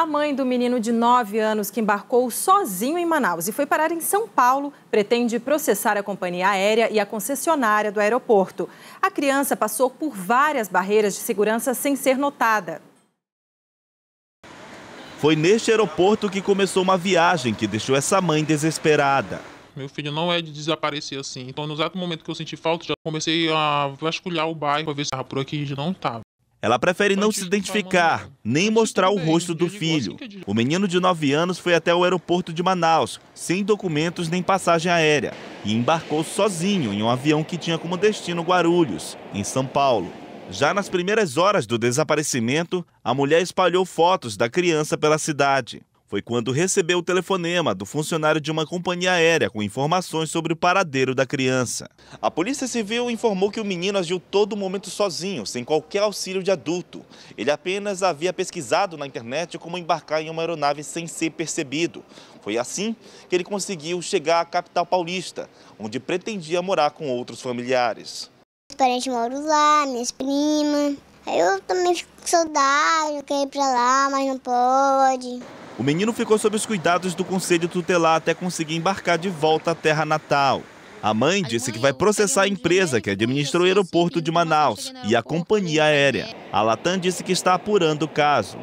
a mãe do menino de 9 anos que embarcou sozinho em Manaus e foi parar em São Paulo pretende processar a companhia aérea e a concessionária do aeroporto. A criança passou por várias barreiras de segurança sem ser notada. Foi neste aeroporto que começou uma viagem que deixou essa mãe desesperada. Meu filho não é de desaparecer assim. Então, no exato momento que eu senti falta, já comecei a vasculhar o bairro para ver se por aqui não estava. Ela prefere não se identificar, nem mostrar o rosto do filho. O menino de 9 anos foi até o aeroporto de Manaus, sem documentos nem passagem aérea, e embarcou sozinho em um avião que tinha como destino Guarulhos, em São Paulo. Já nas primeiras horas do desaparecimento, a mulher espalhou fotos da criança pela cidade foi quando recebeu o telefonema do funcionário de uma companhia aérea com informações sobre o paradeiro da criança. A Polícia Civil informou que o menino agiu todo momento sozinho, sem qualquer auxílio de adulto. Ele apenas havia pesquisado na internet como embarcar em uma aeronave sem ser percebido. Foi assim que ele conseguiu chegar à capital paulista, onde pretendia morar com outros familiares. Os parentes moram lá, minhas primas. Eu também fico com saudade, eu quero ir pra lá, mas não pode. O menino ficou sob os cuidados do conselho tutelar até conseguir embarcar de volta à terra natal. A mãe disse que vai processar a empresa que administra o aeroporto de Manaus e a companhia né? aérea. A Latam disse que está apurando o caso.